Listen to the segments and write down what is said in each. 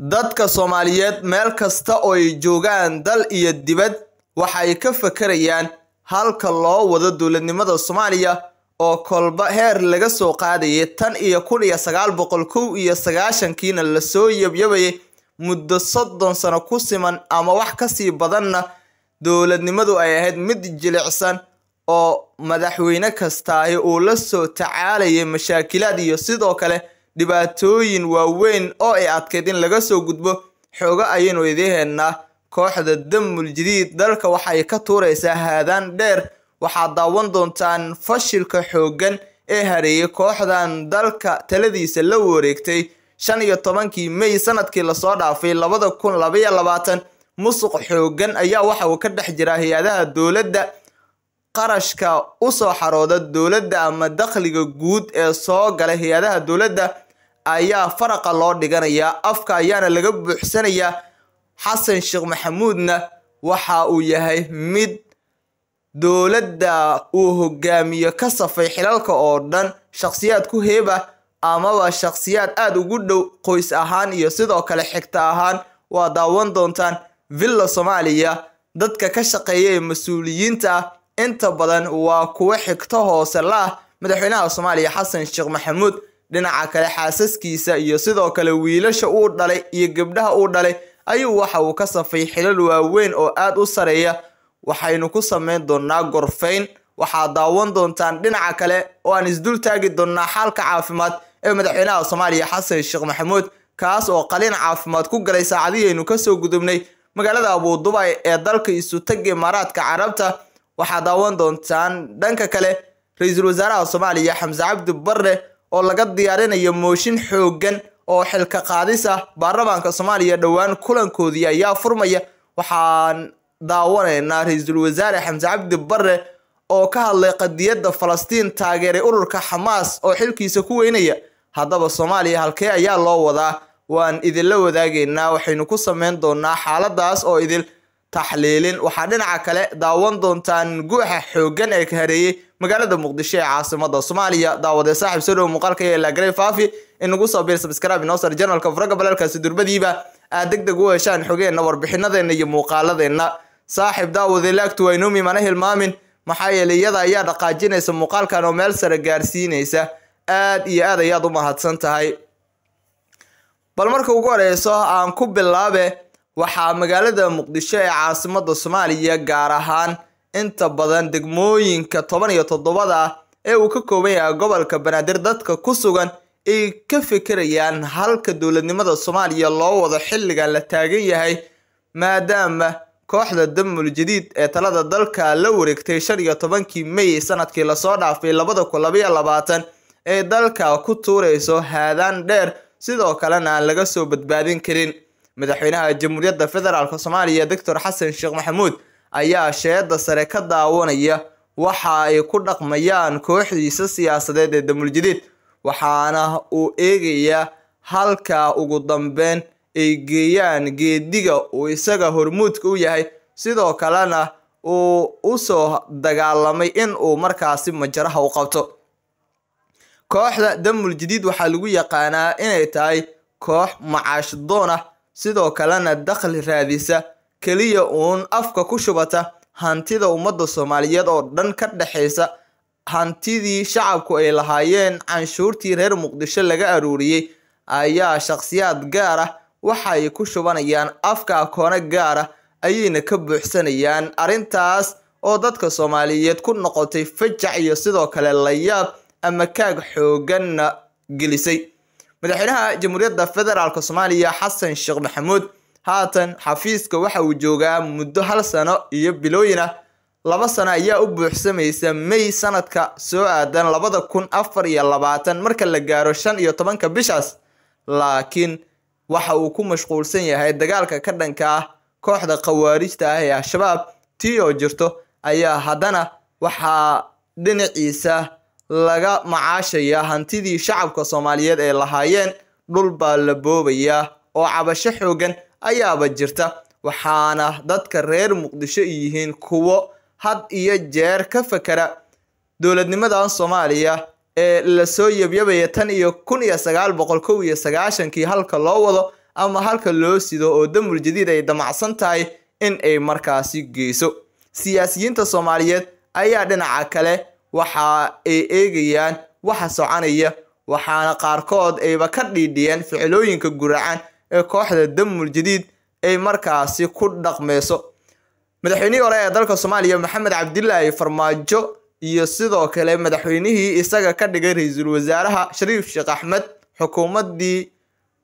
dadka Soomaaliyeed meel kasta oo ay joogaan dal iyo dibad waxay ka fakarayaan halka loo wado dowladnimada Soomaaliya oo kolba heer laga soo qaadayay tan iyo kun iyo sagaal boqol kow iyo sagaashankiina lasoo yabyabayay muddo soddon sano ku siman ama wax ka sii badanna dowladnimadu ay ahayd mid jilicsan oo madaxweyne kastaahi uu la soo tacaalayay mashaakilaad iyo sidoo kale dhibaatooyin waaweyn oo ay adkayd in laga soo gudbo xooga ayaynu idiin heednaa kooxda damul jadiid dalka waxay ka tuuraysaa haadaan dheer waxaad daawan doontaan fashilka xooggan ee hareeyay kooxdan dalka taladiisa la wareegtay shan iyo tobankii mey sanadkii lasoo dhaafay labada kun labaiyo labaatan musuq xooggan ayaa waxa uu ka dhex jiraa hay-adaha dowladda qarashka u soo xarooda dowladda ama dakhliga guud ee soo gala hay-adaha dowladda ayaa faraqa loo dhiganayaa afka ayaana laga buuxsanayaa xasan sheekh maxamuudna waxa uu yahay mid dowladda uu hogaamiyo ka safay xilalka oo dhan shakhsiyaad ku heeba amaba shakhsiyaad aad ugu dhow qoys ahaan iyo sidoo kale xigta ahaan waa daawan doontaan villa soomaaliya dadka ka shaqeeya ee mas-uuliyiinta ah inta badan waa kuwo xigto hoose la ah madaxweynaha soomaaliya xasan sheekh maxamuud dhinaca kale xaasaskiisa iyo sidoo kale wiilasha uu dhalay iyo gabdhaha uu dhalay ayuu waxa uu ka safay xilal waaweyn oo aad u sareeya waxaynu ku samayn doonnaa gorfayn waxaad daawan doontaan dhinaca kale oo aan isdul taagi doonnaa xaalka caafimaad ee madaxweynaha soomaaliya xasan sheekh maxamuud kaas oo qalin caafimaad ku galay saacadihaynu kasoo gudubnay magaalada abuudubay ee dalka isutagga imaaraadka carabta waxaad daawan doontaan dhanka kale ra-iisul wasaaraha soomaaliya xamse cabdi barre oo laga diyaarinayo mooshin xooggan oo xilka qaadis ah baarlamaanka soomaaliya dhowaan kulankoodii ayaa furmaya waxaan daawanaynaa ra-iisul wasaare xamse cabdi barre oo ka hadlay qadiyadda falastiin taageeray ururka xamaas oo xilkiisa ku weynaya haddaba soomaaliya halkee ayaa loo wadaa waan idinla wadaagaynaa waxaynu ku sameyn doonaa xaaladaas oo idin taxliilin waxaa dhinaca kale daawan doontaan guuxa xooggan ee ka hareeyey magaalada muqdisho ee caasimada soomaaliya daawadee saaxib soo dhow muuqaalka iyo laagare faafi in nagu soo biir sabskraibe noser janalka faraga balaalkaasi durbadiiba aad degdeg u heshaan xogeenna warbixinadeenna iyo muuqaaladeenna saaxib daawade laagtu waynoomi mana hilmaamin maxaa yeele iyada ayaa dhaqaajinaysa muuqaalkan oo meel sare gaarsiinaysa aad iyo aad ayaad u mahadsan tahay bal marka ugu horeyso aan ku bilaabe waxaa magaalada muqdisho ee caasimada soomaaliya gaar ahaan inta badan degmooyinka toban iyo toddobada ah ee uu ka kooban yahay gobolka banaadir dadka ku sugan ay ka fikirayaan halka dowladnimada soomaaliya loo wado xilligan la taagan yahay maadaama kooxda damul jadiid ee talada dalka la wareegtay shan iyo tobankii may sanadkii lasoo dhaafay labada kun labaiyo labaatan ee dalka ku tuurayso haadaan dheer sidoo kalena aan laga soo badbaadin karin madaxweynaha jamhuuriyadda federaalk soomaaliya doctor xasan sheekh maxamuud ayaa sheeda sare ka daawanaya waxa ay ku dhaqmayaan kooxdiisa siyaasadeed ee damuuljadiid waxaana uu eegayaa halka ugu dambeyn ay geeyaan geediga uu isaga hormuudka u yahay sidoo kalena uu u soo dagaalamay in uu markaasi majaraha u qabto kooxda damuuljadiid waxaa lagu yaqaanaa inay tahay koox macaash doon ah sidoo kalena dakhli raadisa keliya uun afka ku shubata hantida ummadda soomaaliyeed oo dhan ka dhexaysa hantidii shacabku ay lahaayeen canshuurtii reer muqdisho laga aruuriyey ayaa shakhsiyaad gaar ah waxa ay ku shubanayaan afka akoono gaar ah ayayna ka buuxsanayaan arrintaas oo dadka soomaaliyeed ku noqotay fajac iyo sidoo kale layaab ama kaag xoogganna gelisay madaxweynaha jamhuuriyadda federaalk soomaaliya xasan sheekh maxamuud haatan xafiiska waxa uu joogaa muddo hal sano iyo bilooyin ah laba sano ayaa u buuxsamaysa may sanadka soo aadan labada kun afar iyo labaatan marka la gaaro shan iyo tobanka bishaas laakiin waxa uu ku mashquulsan yahay dagaalka ka dhanka ah kooxda khawaarijta ah ee al-shabaab tii oo jirto ayaa haddana waxaa dhinaciisa laga macaashayaa hantidii shacabka soomaaliyeed ay lahaayeen dhul baa la boobayaa oo cabasho xoogan ayaaba jirta waxaana dadka reer muqdisho yihiin kuwo had iyo jeer ka fekera dowladnimadan soomaaliya ee lasoo yabyabaya tan iyo kun iyo sagaal boqol kow iyo sagaashankii halka loo wado ama halka loo sido oo damul jadiid ay damacsan tahay in ay markaasi geyso siyaasiyiinta soomaaliyeed ayaa dhinaca kale waxa ay eegayaan waxa soconaya waxaana qaarkood ayba ka dhiidhiyeen ficilooyinka guracan ee kooxda damul jadiid ay markaasi ku dhaqmeyso madaxweynihii hore ee dalka soomaaliya maxamed cabdilaahi farmaajo iyo sidoo kale madaxweynihii isaga ka dhigay ra-iisul wasaaraha shariif sheekh axmed xukuumaddii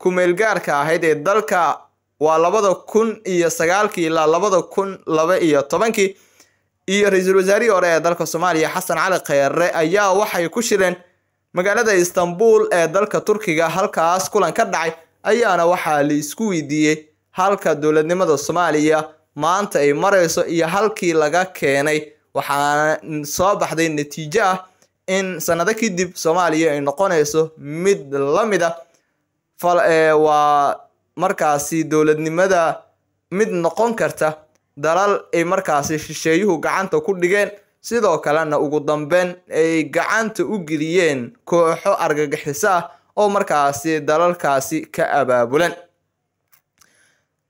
kumeelgaarka ahayd ee dalka waa labada kun iyo sagaalkii ilaa labada kun laba iyo tobankii iyo ra-iisul wasaarihii hore ee dalka soomaaliya xasan cali kheyre ayaa waxay ku shireen magaalada istanbul ee dalka turkiga halkaas kulan ka dhacay ayaana waxaa la isku weydiiyey halka dowladnimada soomaaliya maanta ay marayso iyo halkii laga keenay waxaana soo baxday natiijo ah in sannado kadib soomaaliya ay noqonayso mid la mid a ah. waa markaasi dowladnimada mid noqon karta dalal ay markaasi shisheeyuhu gacanta ku dhigeen sidoo kalena ugu dambeen ay gacanta u geliyeen kooxo argagixiso ah oo markaasi dalalkaasi ka abaabulan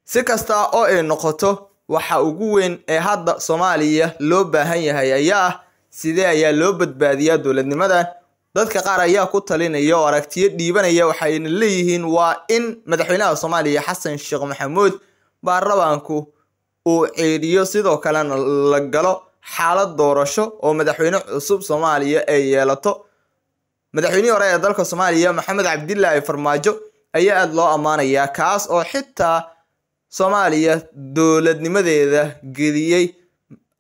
si kasta oo ay noqoto waxa ugu weyn ee hadda soomaaliya loo baahan yahay ayaa ah sidee ayaa loo badbaadiyaa dowladnimadan dadka qaar ayaa ku talinaya oo aragtiyo dhiibanaya waxayna leeyihiin waa in madaxweynaha soomaaliya xasan sheekh maxamuud baarlamaanku uu ceediyo sidoo kalena la galo xaalad doorasho oo madaxweyne cusub soomaaliya ay yeelato madaxweynihii hore ee dalka soomaaliya maxamed cabdilaahi farmaajo ayaa aada loo ammaanayaa kaas oo xitaa soomaaliya dowladnimadeeda geliyey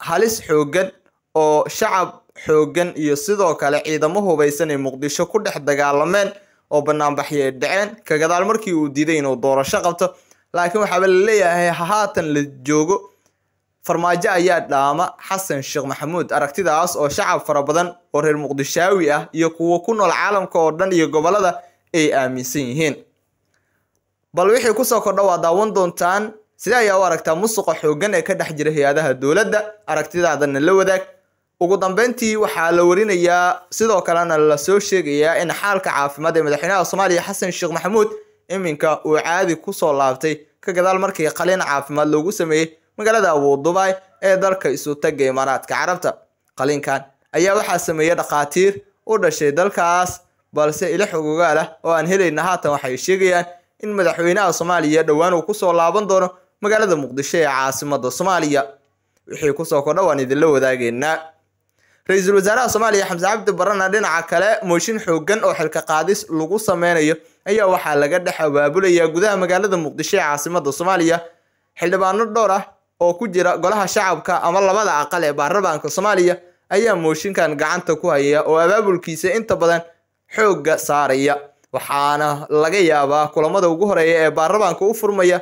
halis xooggan oo shacab xooggan iyo sidoo kale ciidamo hubaysan ay muqdisho ku dhex dagaalameen oo banaanbaxyo ay dhaceen kagadaal markii uu diiday inuu doorasho qabto laakiin waxaaba la leeyahay haatan la joogo farmaajo ayaa dhaama xasan sheekh maxamuud aragtidaas oo shacab fara badan oo reer muqdishaawi ah iyo kuwo ku nool caalamka oo dhan iyo gobollada ay aaminsan yihiin bal wixii kusoo kordha waa daawan doontaan sidee ayaa u aragtaa musuqa xooggan ee ka dhex jira hay-adaha dowladda aragtidaadana la wadaag ugu dambeyntii waxaa la warinayaa sidoo kalena lasoo sheegayaa in xaalka caafimaad ee madaxweynaha soomaaliya xasan sheekh maxamuud iminka uu caadi ku soo laabtay ka gadaal markii qaliin caafimaad loogu sameeyey magaalada abu dubai ee dalka isu tagay imaaraadka carabta qaliinkan ayaa waxaa sameeyey dhakhaatiir u dhashay dalkaas balse ila xogogaal ah oo aan helayna haatan waxay sheegayaan in madaxweynaha soomaaliya dhowaan uu kusoo laaban doono magaalada muqdisho ee caasimada soomaaliya wixii kusoo kordha waan idinla wadaageynaa ra-iisul wasaaraha soomaaliya xamse cabdi barana dhinaca kale mooshin xoogan oo xilka qaadis lagu sameynayo ayaa waxaa laga dhex abaabulayaa gudaha magaalada muqdisho ee caasimadda soomaaliya xildhibaano dhowr ah oo ku jira golaha shacabka ama labada aqal ee baarlamaanka soomaaliya ayaa mooshinkan gacanta ku haya oo abaabulkiisa inta badan xoogga saaraya waxaana laga yaabaa kulamada ugu horeeya ee baarlamaanka u furmaya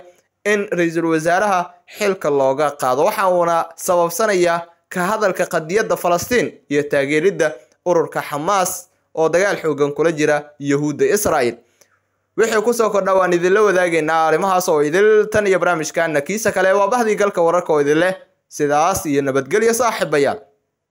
in ra-iisul wasaaraha xilka looga qaado waxa uuna sababsanayaa ka hadalka qadiyadda falastiin iyo taageeridda ururka xamaas oo dagaal xooggan kula jira yahuudda israa'el wixii soo kordha waan idinla wadaagaynaa arrimahaas oo idil tan iyo barnaamijkaana kiisa kale waa bahdii galka wararka oo idin sidaas iyo nabadgelyo saaxiibayaal